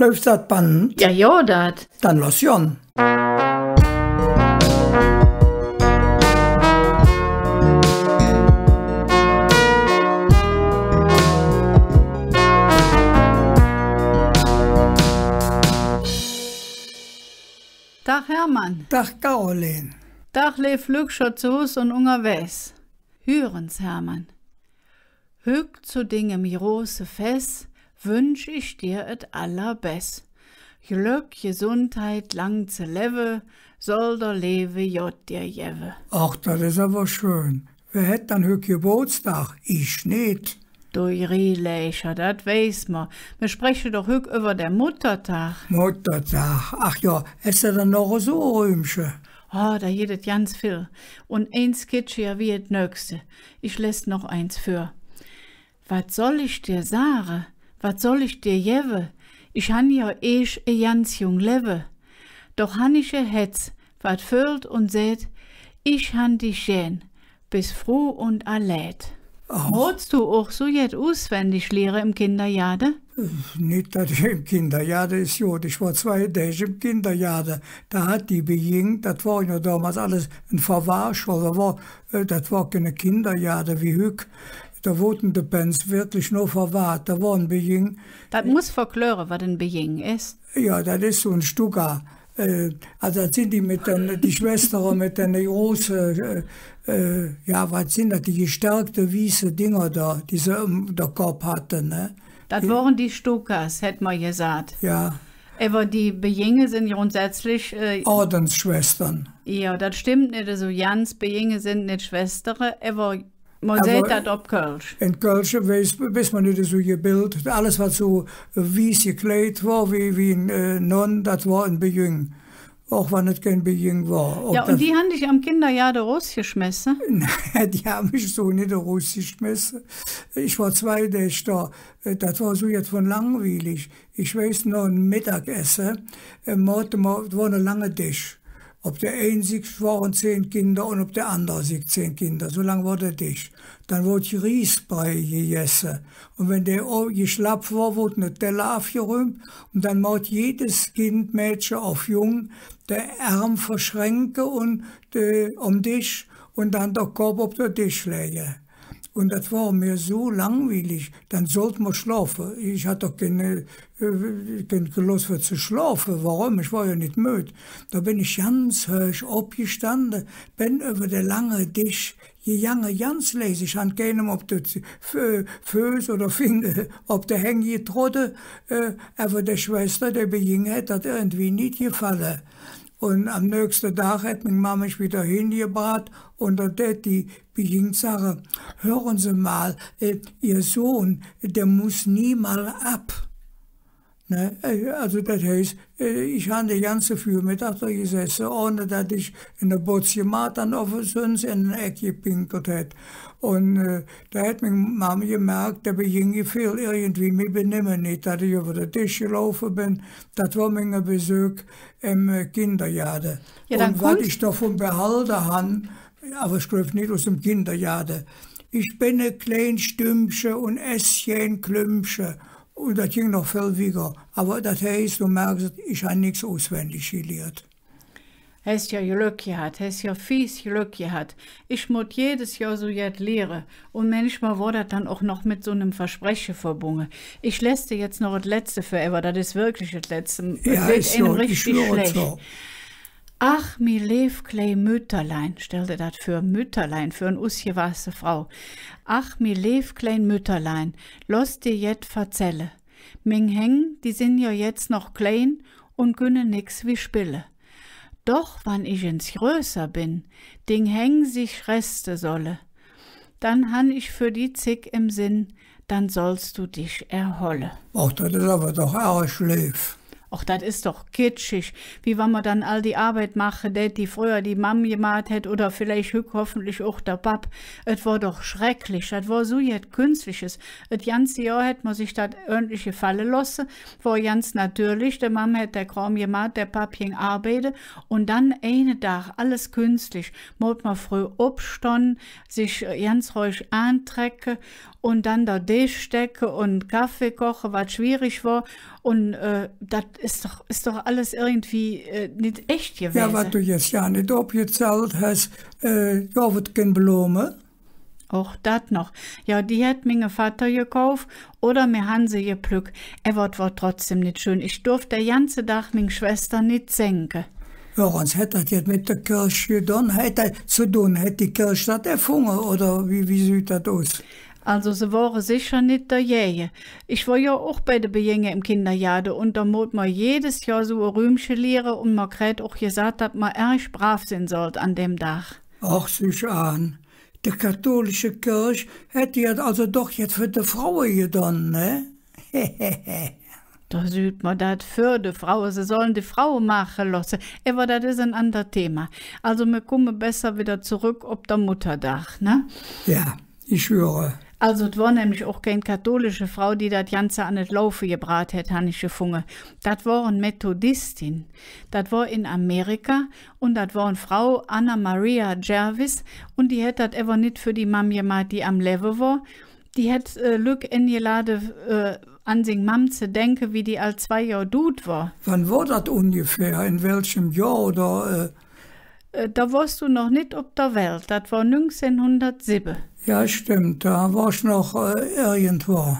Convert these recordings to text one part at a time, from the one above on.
Läuft das Band? Ja, ja, dat. Dann los Jon. Dach Hermann. Dach Caroline. Dach lev Lückscher zu Hus und unterwegs. Hörens, Hermann. Hüg zu Dinge mi Rose Fess wünsche ich dir et allerbess. Glück, Gesundheit, lang zu leve, soll der Lewe Jott dir jewe. Ach, das ist aber schön. Wer hätt dann hück Geburtstag? Ich nicht. Du Rielecher, dat weiß ma. Wir sprechen doch hück über der Muttertag. Muttertag, ach ja, ist ja dann noch so Römsche. Oh, ah, da jedet ganz viel. Und eins kitsche ja wie et nöchste. Ich lässt noch eins für. Was soll ich dir sagen? Was soll ich dir jewe? Ich han ja eh e ganz jung lewe. Doch han ich e Hetz, wat füllt und seht, ich han dich schön, bis froh und allät. Hörst du auch so jetzt auswendig Lehre im Kinderjade? Nicht, dass ich im Kinderjade ist, gut. Ich war zwei Tage im Kinderjade. Da hat die Bejing, das war ja damals alles ein Verwahrschall. Äh, das war, keine Kinderjade wie Hück da wurden die Bands wirklich nur verwahrt. Da waren Bejing. Das muss verklören, was ein Bejing ist. Ja, das ist so ein Stuga. Äh, also das sind die mit den, die Schwestern mit den großen, äh, äh, ja, was sind das, die gestärkten, weiße Dinger da, die sie um den Kopf hatten. Ne? Das waren die Stukas, hätte man gesagt. Ja. Aber die Bejinge sind grundsätzlich... Äh, Ordensschwestern. Ja, das stimmt nicht. Also Jans Bejinge sind nicht Schwestern, aber man sieht Mosetat op Kölsch. In Kölsch wist, wist man niet zo je beeld. Alles was so wies gekleed was, wie, wie een uh, äh, non, dat was een bejung. Auch wenn es kein Bejing war. ja, und die haben dich am Kinderjahr der Russ geschmissen? Nein, die haben mich so nicht der Russ geschmissen. Ich war zwei da. Äh, das war so jetzt von langweilig. Ich weiß noch, ein Mittagessen, Es äh, war eine lange Tisch. Ob der ein sich schworen zehn Kinder und ob der andere sich zehn Kinder. So lang wurde dich. Dann wurde Ries Riesbrei gegessen. Und wenn der geschlappt war, wurde eine Teller aufgeräumt. Und dann macht jedes Kind, Mädchen auf Jung, der Arm verschränke und de, äh, um dich und dann der Kopf auf den der legen. Und das war mir so langweilig, dann sollte man schlafen. Ich hatte doch keine, keine äh, Lust für zu schlafen. Warum? Ich war ja nicht müde. Da bin ich ganz höch aufgestanden, bin über den langen Tisch gegangen, ganz leise. Ich habe keinem auf den Füße oder Finger auf den Hänge getrotten. Äh, aber der Schwester, der beging hat, hat irgendwie nicht gefallen. Und am nächsten Tag hat meine Mama mich wieder hingebracht und der Daddy beging Sache. Hören Sie mal, äh, Ihr Sohn, der muss nie mal ab. Ne? Äh, also das heißt, äh, ich habe den ganzen Vormittag da gesessen, ohne dass ich in der Botsjemat dann auf sonst in eine Ecke gepinkelt hätte. Und äh, da hat meine Mama gemerkt, da beging ich viel irgendwie mit Benehmen nicht, dass ich über den Tisch gelaufen bin. Das war mein Besuch im äh, Kinderjahr. Ja, Und was ich davon behalten habe, aber ich glaube nicht aus dem Kinderjahr, ich bin ein kleines Stümpchen und Esschen Klümpchen. Und das ging noch viel weniger. Aber das heißt, du merkst, ich habe nichts auswendig gelernt. Hast ja Glück gehabt, hast ja fies Glück gehabt. Ich muss jedes Jahr so jetzt lehren. Und manchmal wurde das dann auch noch mit so einem Versprechen verbunden. Ich lässt dir jetzt noch das Letzte für Ever, das ist wirklich das Letzte. Ja, das ist so, richtig schlecht. So. Ach, mi lev klei Mütterlein, stellte dat für Mütterlein, für ein usje wasser Frau. Ach, mi lev klein Mütterlein, los dir jet verzelle. Ming Heng, die sind ja jetzt noch klein und günne nix wie Spille. Doch, wann ich ins größer bin, Ding Heng sich Reste solle, dann han ich für die zick im Sinn, dann sollst du dich erholle. Ach, das ist aber doch auch schläf. Ach, das ist doch kitschig. Wie wenn man dann all die Arbeit machen hätte, die früher die Mam gemacht hat oder vielleicht hoffentlich auch der Pap. Es war doch schrecklich. Es war so jetzt Künstliches. Das ganze Jahr hat man sich das ordentlich gefallen lassen. War ganz natürlich. Der Mam hat der Kram gemacht, der Pap ging arbeiten. Und dann eine Tag, alles künstlich. Muss man früh aufstehen, sich ganz ruhig antrecken und dann da Tee stecken und Kaffee kochen, was schwierig war. Und äh, das ist doch, ist doch alles irgendwie äh, nicht echt gewesen. Ja, was du jetzt ja nicht abgezählt hast, äh, da wird kein Blume. Auch das noch. Ja, die hat mein Vater gekauft oder mir han sie gepflückt. Er wird war trotzdem nicht schön. Ich durfte der ganze Tag meine Schwester nicht senken. Ja, sonst hätte das jetzt mit der Kirche dann hätte zu tun, hätte die Kirche das erfunden oder wie, wie sieht das aus? Also sie waren sicher nicht derjenige. Ich war ja auch bei den Bejänge im Kinderjade und da muss man jedes Jahr so ein Rühmchen lehren und man kriegt auch gesagt, dass man erst brav sein sollte an dem Tag. Ach, sich an. Die katholische Kirche hätte ja also doch jetzt für die Frauen getan, ne? da sieht man das für die Frauen. Sie sollen die Frauen machen lassen. Aber das ist ein anderes Thema. Also wir kommen besser wieder zurück auf der Mutterdach, ne? Ja, ich höre. Also, es war nämlich auch keine katholische Frau, die das Ganze an das Laufe gebracht hat, habe ich gefunden. Das waren Methodistin. Das war in Amerika und das war eine Frau, Anna Maria Jervis, und die hat das aber nicht für die Mam gemacht, die am Leve war. Die hat äh, die Lade, äh, an sich Mam zu denken, wie die als zwei Jahre Dud war. Wann war das ungefähr? In welchem Jahr oder? Äh, äh da warst du noch nicht auf der Welt. Das war 1907. Ja, stimmt, da war ich noch äh, irgendwo.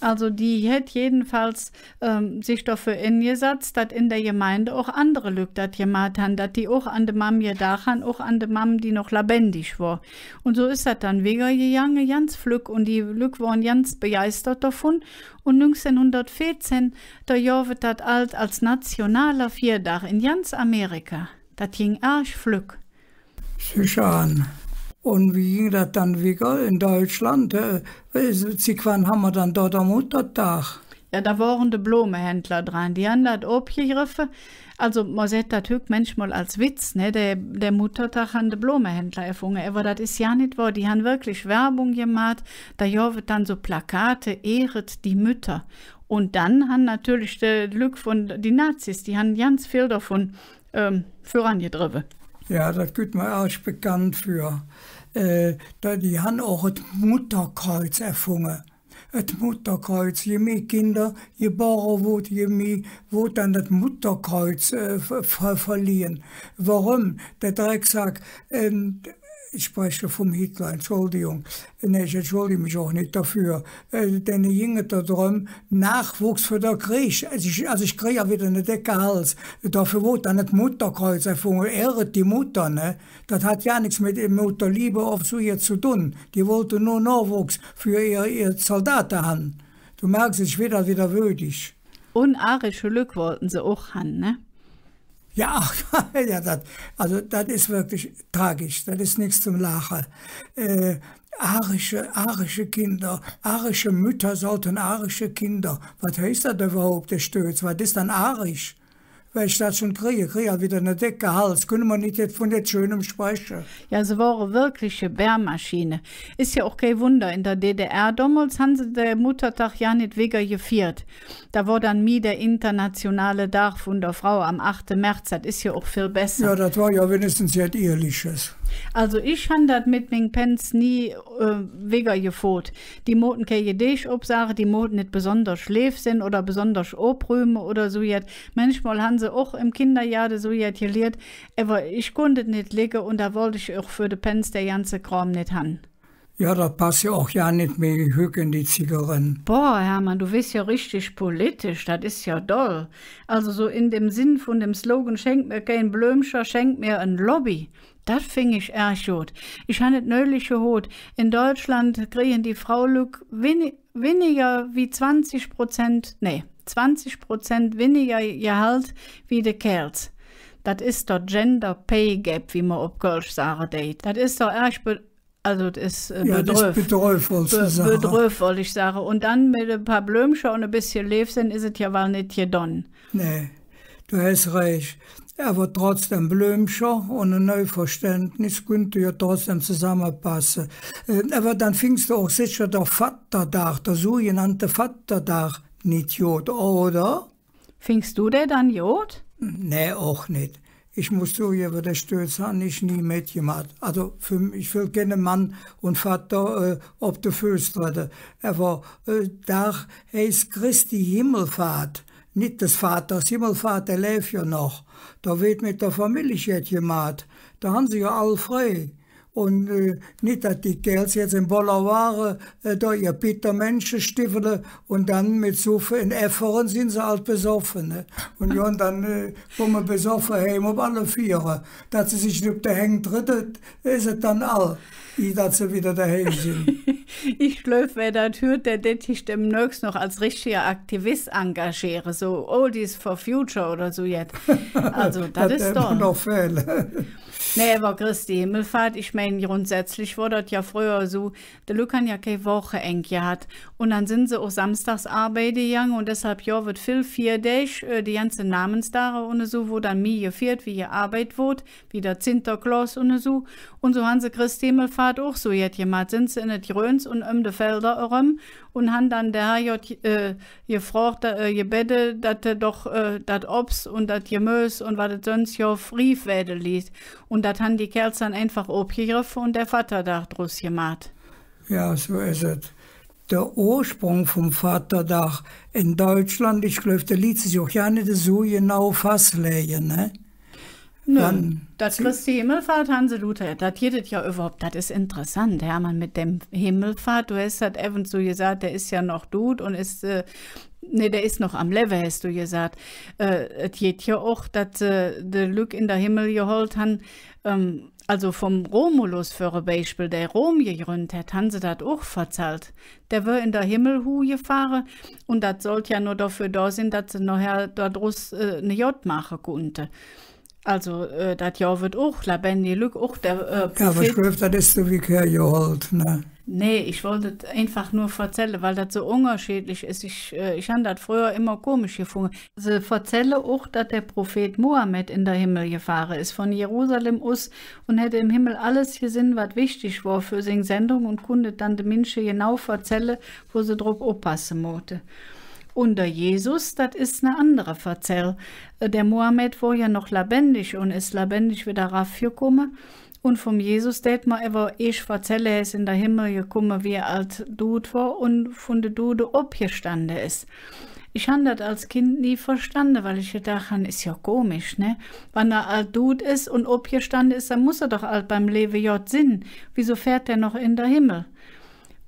Also die hätt jedenfalls ähm, sich dafür eingesetzt, dass in der Gemeinde auch andere Leute gemacht haben, dass die auch an der Mam gedacht haben, auch an der Mam, die noch lebendig war. Und so ist das dann wegen gegangen, ganz flück und die Leute waren ganz begeistert davon. Und 1914, da wird das alt als nationaler Viertag in ganz Amerika. Das ging arsch flück. Sicher an. Und wie ging das dann wieder in Deutschland? Äh, Wann haben wir dann dort am Muttertag? Ja, da waren die Blumenhändler dran. Die haben das abgegriffen. Also, man sieht das manchmal als Witz, ne? Der, der Muttertag haben die Blumenhändler erfunden. Aber das ist ja nicht wahr. Die haben wirklich Werbung gemacht. Da wird dann so Plakate, ehret die Mütter. Und dann haben natürlich das Glück von den Nazis, die haben ganz viel davon ähm, vorangetrieben. Ja, das mir ist bekannt für. Äh, die haben auch das Mutterkreuz erfunden. Das Mutterkreuz, je mehr Kinder geboren wird, je mehr wird dann das Mutterkreuz äh, ver verliehen. Warum? Der Drecksack, ähm, ich spreche vom Hitler, Entschuldigung. Nee, ich entschuldige mich auch nicht dafür. Äh, denn ich ging darum, Nachwuchs für den Krieg. Also ich, also ich kriege ja wieder einen dicke Hals. Dafür wurde dann das Mutterkreuz erfunden. Ehret die Mutter, ne? Das hat ja nichts mit der Mutterliebe auf so ihr zu tun. Die wollte nur Nachwuchs für ihr, ihr Soldaten haben. Du merkst, ich werde wieder würdig. Unarische Glück wollten sie auch haben, ne? Ja, ja dat, also das ist wirklich tragisch, das ist nichts zum Lachen. Äh, arische, arische Kinder, arische Mütter sollten arische Kinder. Was heißt das überhaupt, der Stöz? Was ist dann arisch? weil ich das schon kriege, kriege wieder eine Decke Hals, können wir nicht jetzt von jetzt schönem Speicher. Ja, sie waren wirkliche Bärmaschine. Ist ja auch kein Wunder, in der DDR damals haben sie den Muttertag ja nicht wegen gefeiert. Da war dann nie der internationale Dach von der Frau am 8. März, das ist ja auch viel besser. Ja, das war ja wenigstens jetzt ehrliches. Also ich habe das mit meinen Pens nie äh, wega gefot. Die Moten keje dich obsage, die Moten nicht besonders schläf sind oder besonders oprüme oder so jet. Manchmal haben sie auch im Kinderjahre so jet geliert, aber ich konnte nicht legen und da wollte ich auch für die Pens der ganze Kram nicht haben. Ja, das passt ja auch ja nicht mehr in die Zigarren. Boah, Hermann, du bist ja richtig politisch, das ist ja doll. Also so in dem Sinn von dem Slogan, schenk mir kein Blömscher, schenk mir ein Lobby. Das fing ich erst gut. Ich habe nicht nötig gehört. In Deutschland kriegen die Frauen weniger wie 20 Prozent, nee, 20 Prozent weniger Gehalt wie die Kerls. Das ist der Gender Pay Gap, wie man auf Kölsch sagen Das ist doch erst also das ist äh, ja, das ist bedröf, wollte ich sagen. Und dann mit ein paar Blümchen und ein bisschen Lev ist es ja wohl nicht hier gedonnen. Nee. Du hast recht. Aber trotzdem Blümscher und ein Neuverständnis könnte ja trotzdem zusammenpassen. Aber ähm, dann fingst du auch sicher der Vaterdach, der sogenannte Vaterdach, nicht Jod, oder? Fingst du der dann Jod? Nee, auch nicht. Ich muss zugeben, der Stürz hat ich nie mitgemacht. Also für mich, ich will keinen Mann und Vater äh, auf der Füße treten. Aber äh, da heißt Christi Himmelfahrt nicht des Vaters, Himmelvater lebt ja noch. Da wird mit der Familie gemacht. Da haben sie ja alle frei. Und äh, nicht, dass die Kerls jetzt in Bollerware äh, da ihr Peter Menschen stiefeln und dann mit Suppe in Efferen sind sie halt besoffen. Ne? Und ja, und dann äh, kommen besoffen heim auf alle Vierer. Dass sie sich nicht Hängen drittet, ist es dann all, dass sie wieder daheim sind. ich glaube, wer das hört, der wird sich demnächst noch als richtiger Aktivist engagieren. So Oldies for Future oder so jetzt. Also, das, das ist doch. noch viel. nee, aber Christi Himmelfahrt, ich meine, meine grundsätzlich wurde das ja früher so, der Lukan ja keine Woche eng gehabt und dann sind sie auch samstags arbeiten gegangen und deshalb, ja, wird viel viertägig, äh, die ganze Namenstage und so, wo dann mir gefeiert, wie ihr Arbeit wird, wie der Zinterklaus und so. Und so haben sie Christi Himmelfahrt auch so jetzt gemacht. Sind sie in den Gröns und um die Felder herum und haben dann der Herr äh, gefragt, äh, gebettet, dass er doch äh, das Obst und das Gemüse und was das sonst ja frief werden ließ. Und das haben die Kerls dann einfach abgegriffen und der Vater da draus gemacht. Ja, so ist es der Ursprung vom Vaterdach in Deutschland, ich glaube, da ließ sich auch ja nicht so genau fastlegen. Ne? Nö, Dann, das Christi hm? Himmelfahrt, Hanse Luther, das jedes ja überhaupt, das ist interessant, Hermann, mit dem Himmelfahrt, du hast das eben so gesagt, der ist ja noch gut und ist, äh, nee, der ist noch am Level, hast du gesagt. Äh, es äh, geht ja auch, dass äh, der Glück in der Himmel geholt hat. ähm, also vom Romulus für ein Beispiel, der Rom gegründet hat, haben sie das auch verzahlt. Der war in der Himmelhuhe hu gefahren und das sollte ja nur dafür da sein, dass sie nachher dort äh, eine J machen konnte. Also äh, das Jahr wird auch, Labendi Lück auch der äh, Prophet. Ja, aber Schrift, das ist so wie Kirche geholt, ne? Nee, ich wollte einfach nur erzählen, weil das so unterschiedlich ist. Ich, äh, ich habe das früher immer komisch gefunden. Sie erzählen auch, dass der Prophet Mohammed in der Himmel gefahren ist, von Jerusalem aus und hätte im Himmel alles gesehen, was wichtig war für seine Sendung und konnte dann die Menschen genau erzählen, wo sie drauf aufpassen musste. Und der Jesus, das ist eine andere Verzell. Äh, der Mohammed war ja noch lebendig und ist lebendig wieder raufgekommen. Und vom Jesus tät man aber, ich verzelle es in der Himmel gekommen, wie er als Dude war und von der Dude abgestanden ist. Ich habe das als Kind nie verstanden, weil ich gedacht han, ist ja komisch, ne? Wenn er als Dude ist und abgestanden ist, dann muss er doch alt beim Leben J sinn. Wieso fährt er noch in der Himmel?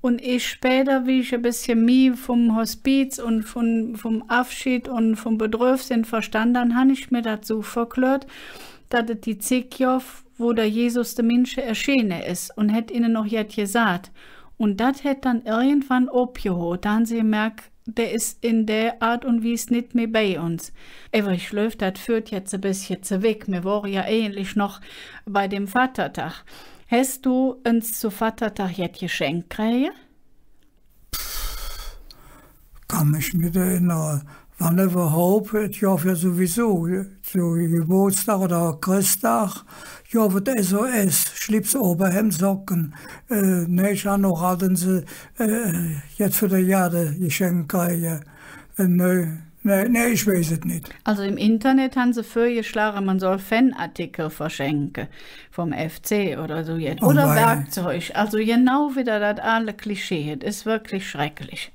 Und ich später, wie ich ein bisschen mir vom Hospiz und von, vom Abschied und vom Bedürfnis verstanden, habe habe ich mir dazu verklärt, dass die zig Jahre wo der Jesus der Menschen erschienen ist und hat ihnen noch jetzt gesagt. Und das hat dann irgendwann abgeholt. Dann sie merkt, der ist in der Art und Weise nicht mehr bei uns. Aber schläft, das führt jetzt ein bisschen zu weg. Wir waren ja ähnlich noch bei dem Vatertag. Hast du uns zu Vatertag jetzt geschenkt, gekriegt? Kann mich nicht erinnern. Wann überhaupt, ich hoffe sowieso, zu Geburtstag oder Christtag, ich hoffe SOS, Schlips, Oberhemd, Socken. Äh, nicht an noch hatten sie äh, jetzt für die Jahre Geschenke. Ja. Äh, Nein, nee, ich weiß es nicht. Also im Internet haben sie vorgeschlagen, man soll Fanartikel verschenken vom FC oder so jetzt. Oder Werkzeug. Also genau wieder das alle Klischee. Das ist wirklich schrecklich.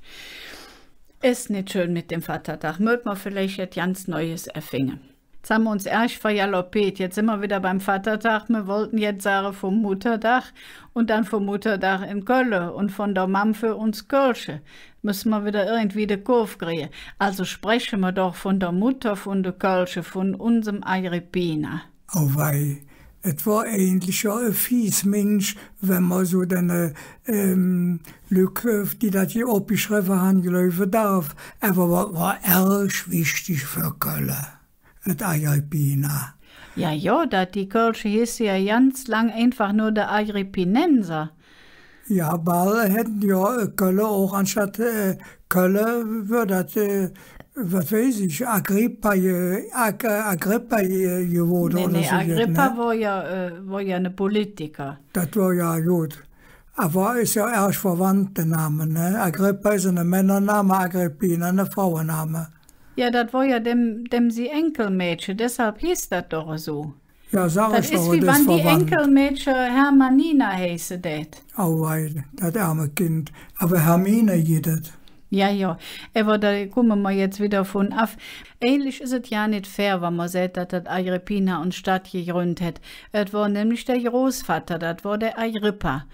Ist nicht schön mit dem Vatertag. Mögt man vielleicht etwas ganz Neues erfingen. Jetzt haben wir uns erst verjaloppiert. Jetzt sind wir wieder beim Vatertag. Wir wollten jetzt sagen vom Muttertag und dann vom Muttertag in Köln und von der Mam für uns Kölsche. Müssen wir wieder irgendwie die Kurve kriegen. Also sprechen wir doch von der Mutter, von der Kölsche, von unserem Agrippina. Auwei, oh, es war eigentlich ein fies Mensch, wenn man so den ähm, Lückgriff, die das hier abgeschrieben haben, gelaufen darf. Aber was war erst wichtig für Köln? Das Agrippina. Ja, ja, dat die Kölsche hieß ja ganz lang einfach nur der Agrippinenser. Ja, weil hätten ja Kölle auch anstatt äh, Kölle würde das äh, was weiß ich, Agrippa, Ag Agrippa geworden. Nee, nee, so Agrippa ne? war, ja, äh, war ja ein Politiker. Das war ja gut. Aber ist ja erst verwandt, der Name. Ne? Agrippa ist ein Männername, Agrippina ein Frauenname. Ja, das war ja dem, dem sie Enkelmädchen, deshalb hieß das doch so. Ja, sag das ich ist doch, wie das wenn die Enkelmädchen Hermanina heißen. das. Oh, weil, das arme Kind. Aber Hermine jedes. Ja, ja. Aber da kommen wir jetzt wieder von ab. Ähnlich ist es ja nicht fair, wenn man sagt, dass das Agrippina und Stadt gegründet hat. Es war nämlich der Großvater, das war der Agrippa.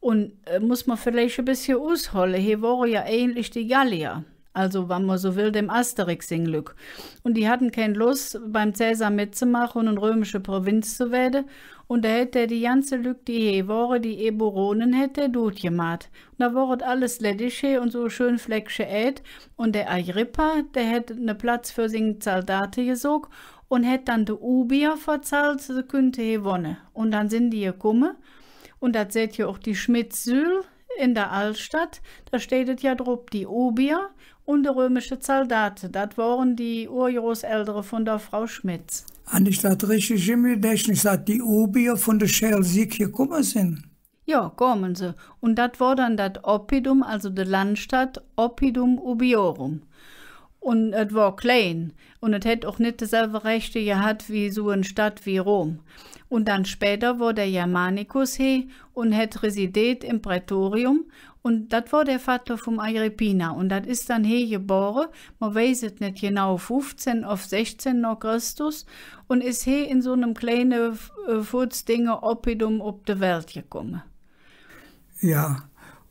Und äh, muss man vielleicht ein bisschen ausholen, hier waren ja ähnlich die Gallier. Also, wenn man so will, dem Asterix in Glück. Und die hatten keine Lust, beim Cäsar mitzumachen und eine römische Provinz zu werden und da hätte er die ganze Lüg, die he wäre, die Eboronen hätte er dort gemacht. Und da wurde alles Läddische und so schön Flecksche ät. Und der Agrippa, der hätte ne Platz für seine Soldate gesucht und hätte dann de Ubier verzahlt, so könnte he wonne. Und dann sind die gekommen. Und da seht ihr auch die Schmitzsühl in der Altstadt. Da steht ja drauf die Ubier und de römische Soldate. das waren die Urgroßeltere von der Frau Schmitz an die richtig im Gedächtnis, dass die Ubier von der Schell sieg gekommen sind. Ja, kommen sie. Und das war dann das Oppidum, also die Landstadt Oppidum Ubiorum. Und es war klein. Und es hätte auch nicht dieselbe Rechte gehabt wie so eine Stadt wie Rom. Und dann später wurde Germanicus he und hätte residiert im Prätorium. Und das war der Vater vom Agrippina. Und das ist dann he geboren, man weiß es nicht genau, 15 auf 16 nach Christus. Und ist he in so einem kleinen äh, Furzdinger Oppidum auf de Welt gekommen. Ja,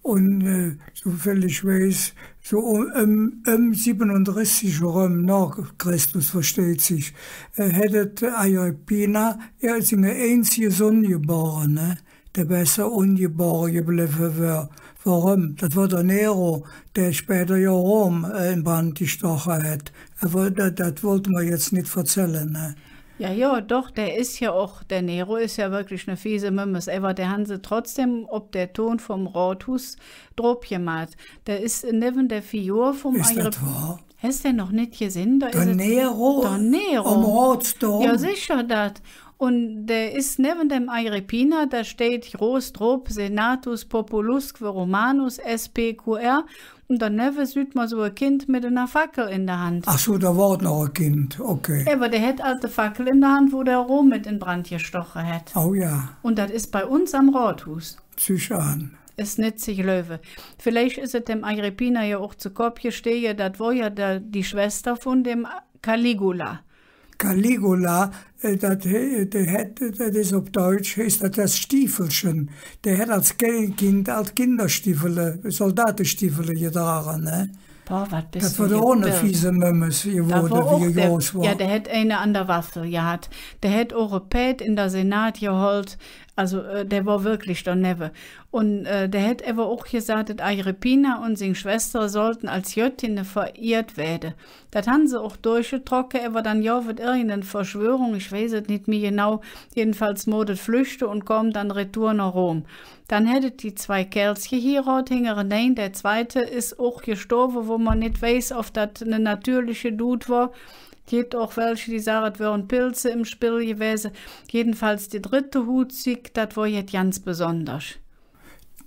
und äh, zufällig weiß, so um, um 37 rum nach Christus, versteht sich, äh, hättet Ayurpina, er ist ein einziges geboren, ne? der besser ungeboren geblieben wäre. Warum? Das war der Nero, der später ja Rom äh, in Brand gestochen hat. Aber das, das wollte man jetzt nicht erzählen. Ne? Ja, ja, doch, der ist ja auch, der Nero ist ja wirklich eine fiese Mümmes. Aber der haben sie trotzdem, ob der Ton vom Rothus drauf gemacht. Der ist neben der Figur vom Ist Eire das wahr? Hast du noch nicht gesehen? Da der ist Nero? Der Nero. Am Rotsturm? Ja, sicher das. Und der ist neben dem Agrippina, da steht Rostrop Senatus Populusque Romanus SPQR. Und daneben sieht man so ein Kind mit einer Fackel in der Hand. Ach so, da war noch ein Kind, okay. aber der hat alte Fackel in der Hand, wo der Rom mit in Brand gestochen hat. Oh ja. Und das ist bei uns am Rothus. Sicher an es nützt sich Löwe. Vielleicht ist es dem Agrippina ja auch zu Kopf gestehe, das war ja der, die Schwester von dem Caligula. Caligula, äh, das ist auf Deutsch, ist das Stiefelchen. Der hat als Kind als Kinderstiefel, äh, Soldatenstiefel getragen. Ne? Boah, was bist das du wurde ohne fiese Mömmes geworden, wie groß war. Ja, der hätte eine an der Waffel gehabt. Der hätte Europäer in der Senat geholt, also äh, der war wirklich Neve. Und äh, der hätte aber auch gesagt, dass Agrippina und seine Schwester sollten als Jöttinnen verirrt werden. Das haben sie auch durchgetrocknet, aber dann ja wird irgendeine Verschwörung, ich weiß es nicht mehr genau, jedenfalls modet flüchte und kommt dann retour nach Rom. Dann hättet die zwei Kerls geheiratet, hingere nein, der zweite ist auch gestorben, wo man nicht weiß, ob das eine natürliche Dude war Gibt auch welche, die sagen, es wären Pilze im Spiel gewesen. Jedenfalls die dritte Hutzig, das war jetzt ganz besonders.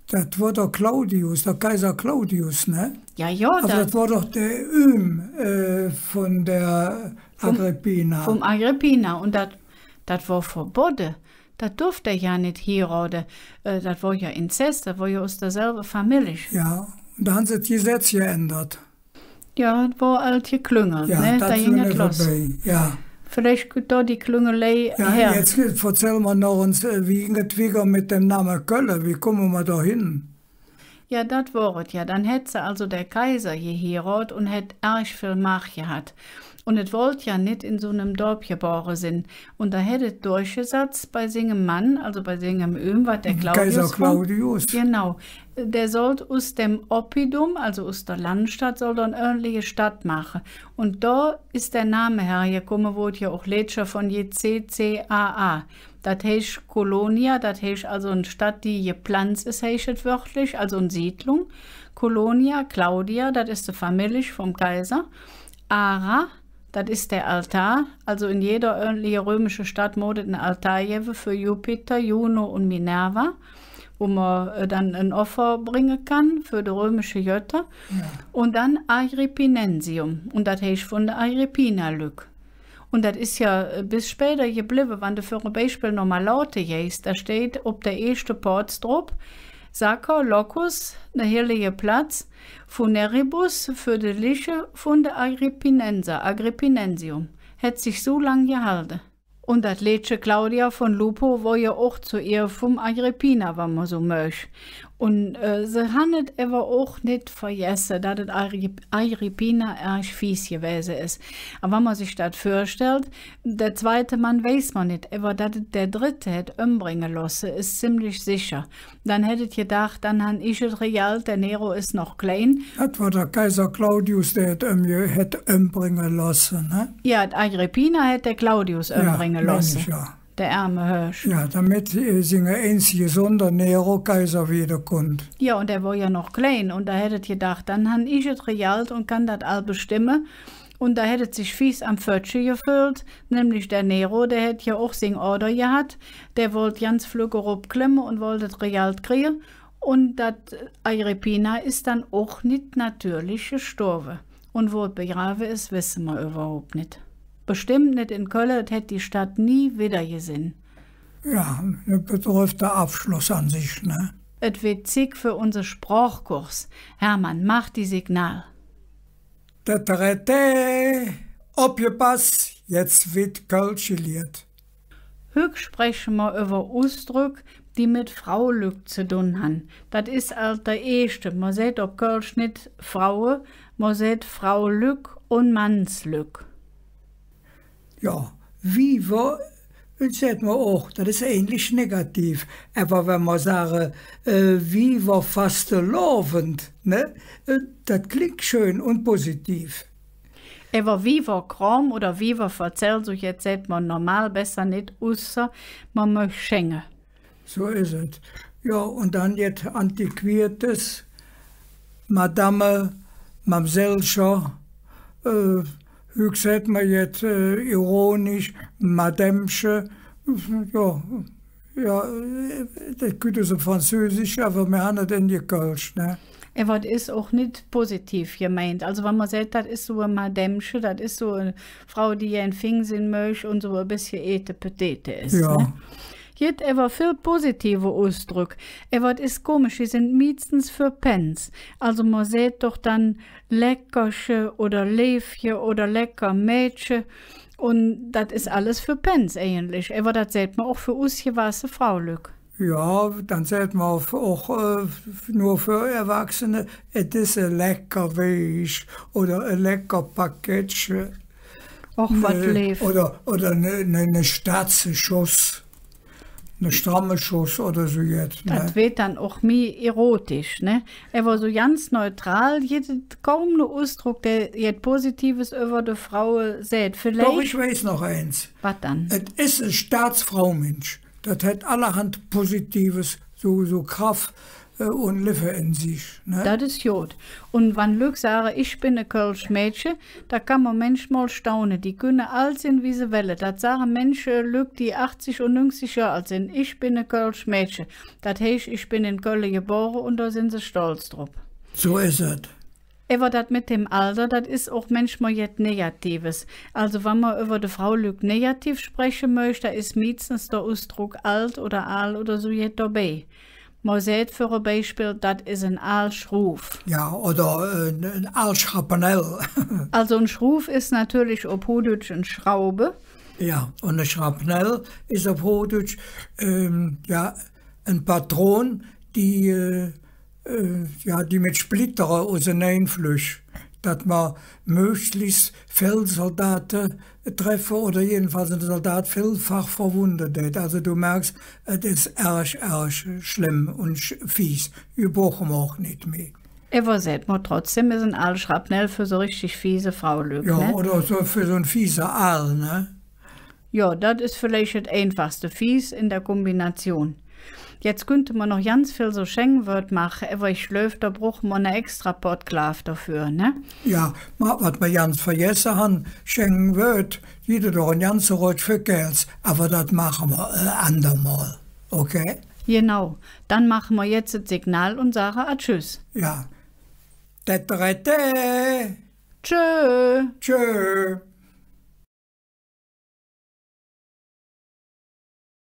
Das war doch Claudius, der Kaiser Claudius, ne? Ja, ja. Aber also das, das war doch der Öm äh, von der Agrippina. Vom, vom Agrippina. Und das war verboten. Das durfte er ja nicht hier oder. Äh, das war ja Inzest, das war ja aus derselben Familie. Ja, und da haben sie das Gesetz geändert. Ja, wo alt je klungel, ja, ne? dat daar ging het los. Ja. Vielleicht geht da die Klüngelei ja, her. Jetzt erzählen wir noch uns, äh, wie irgendwie mit dem Namen Kölle, wie kommen wir da hin? Ja, das Wort, ja. Dann hätte also der Kaiser hier hierot und hätte arg viel Macht gehabt. Und et wollt ja nicht in so einem Dorp geboren sind. Und da hättet durchgesetzt bei singem Mann, also bei singem Öhm, war der Claudius. Kaiser Claudius. Von, genau. Der sollt aus dem Oppidum, also aus der Landstadt, soll dann örtliche Stadt machen. Und da ist der Name hergekommen, wurde ja auch Letscher von je CCAA. Das heißt Kolonia, das heißt also eine Stadt, die gepflanzt ist, heißt es wörtlich, also eine Siedlung. Kolonia, Claudia, das ist die Familie vom Kaiser. Ara, das ist der Altar. Also in jeder örtlichen römischen Stadt modet ein Altar für Jupiter, Juno und Minerva, wo man äh, dann ein Opfer bringen kann für die römische Götter. Ja. Und dann Agrippinensium. Und das heißt von der Agrippina-Lück. Und das ist ja äh, bis später geblieben, wenn du für ein Beispiel nochmal lauter gehst. Da steht ob der erste Ports drauf, Sacker locus, der heilige Platz, funeribus für die Lische von der Agrippinenser, Agrippinensium, hätt sich so lang gehalten. Und das Lädsche Claudia von Lupo war ja auch zu ihr vom Agrippina, wenn man so möcht. Und äh, sie haben es aber auch nicht vergessen, dass es Aripina erst fies gewesen ist. Aber wenn man sich das vorstellt, der zweite Mann weiß man nicht, aber dass der dritte hätte umbringen lassen, ist ziemlich sicher. Dann hättet ihr gedacht, dann habe ich es real, der Nero ist noch klein. Das war der Kaiser Claudius, der hätte umbringen lassen, ne? Ja, Agrippina hätte Claudius umbringen ja, lassen. Ich, ja der arme Hirsch. Ja, damit äh, sind er ins gesunder Nero Kaiser wiederkommt. Ja, und er war ja noch klein und da hättet ihr gedacht, dann han ich es realt und kann das all bestimmen. Und da hättet sich fies am Fötsche gefühlt, nämlich der Nero, der hätte ja auch sing Order gehabt, der wollte ganz flügge klemmen und wollte realt kriegen. Und das Agrippina ist dann auch nicht natürlich gestorben. Und wo er begraben ist, wissen wir überhaupt nicht. Bestimmt nicht in Köln, das hätte die Stadt nie wieder gesehen. Ja, das betrifft der Abschluss an sich, ne? Et wird zig für unser Sprachkurs. Hermann, mach die Signal. Tetrete, opgepasst, jetzt wird Kölsch geliert. Höchst sprechen wir über Ausdrücke, die mit Frau Lück zu tun haben. Das ist alt der erste. Man sieht ob Kölsch nicht Frau, man sieht Frau Lück und Manns Lück ja, viva sagt man auch, das ist ähnlich negativ. Aber wenn man sagt, äh, wie war fast laufend, ne? das klingt schön und positiv. Aber wie war kram oder wie war verzählt, so jetzt sagt man normal besser nicht, außer man möchte schenken. So ist es. Ja, und dann jetzt antiquiertes, Madame, Mamselscher, äh, wie gesagt man jetzt äh, ironisch, Madame, ja, ja, das könnte so französisch, aber wir haben das in die Kölsch, ne? Aber das ist auch nicht positiv gemeint. Also wenn man sagt, das ist so eine Madame, das ist so eine Frau, die ja in Fing sind möchte und so ein bisschen ete petete ist. Ja. Ne? Jed ewer viel positive Ausdruck. Ewert ist komisch, die sind meistens für Pens. Also man sieht doch dann leckersche oder Läfje oder lecker Mädchen. Und das ist alles für Pens ähnlich. Aber das sieht man auch für uns gewisse Fraulück. Ja, dann sieht man auch, äh, nur für Erwachsene, es ist ein lecker Weg oder ein lecker Paketchen. Auch was äh, lebt. Oder, oder eine, eine, eine Staatsschuss ein strammer Schuss oder so jetzt. Ne? Das wird dann auch mehr erotisch, ne? Er war so ganz neutral, jetzt kaum nur Ausdruck, der jetzt Positives über die Frau sieht. Vielleicht. Doch, ich weiß noch eins. Was dann? Es ist ein Staatsfrau, Mensch. Das hat allerhand Positives, so, so Kraft. Äh, und Liffe in sich. Ne? Das ist gut. Und wenn Leute sagen, ich bin ein Kölsch Mädchen, da kann man manchmal staunen. Die können alt alles wie diese Welle. Das sagen Menschen, Leute, die 80 und 90 Jahre alt sind. Ich bin ein Kölsch Mädchen. Das heißt, ich bin in Köln geboren und da sind sie stolz drauf. So ist es. Aber das mit dem Alter, das ist auch manchmal jetzt Negatives. Also wenn man über die Frau Lüg negativ sprechen möchte, da ist meistens der Ausdruck alt oder alt oder so jetzt dabei. Man sieht für ein Beispiel, das ist ein Aalschruf. Ja, oder äh, ein, ein also ein Schruf ist natürlich auf Hochdeutsch eine Schraube. Ja, und ein Schrapnell ist auf Hochdeutsch ähm, ja, ein Patron, die, äh, äh, ja, die mit Splitter auseinanderflüscht, dass man möglichst Feldsoldaten treffe oder jedenfalls ein Soldat vielfach verwundet Also du merkst, es ist ersch, ersch schlimm und fies. Ich brauche auch nicht mehr. Aber seht mal, trotzdem, ist ein Aal schnell für so richtig fiese Frau Lüge, Ja, ne? oder so für so ein fieser Aal, ne? Ja, das ist vielleicht das einfachste Fies in der Kombination. Jetzt könnte man noch ganz viel so Schengenwort machen, aber ich schlöf, da braucht man einen extra Podglaf dafür, ne? Ja, was wir ganz vergessen haben, Schengenwort, jeder doch ein ganz Rot für Geld, aber das machen wir äh, andermal, okay? Genau, dann machen wir jetzt das Signal und sagen ah, Tschüss. Ja. Tete, tete. Tschö. Tschö.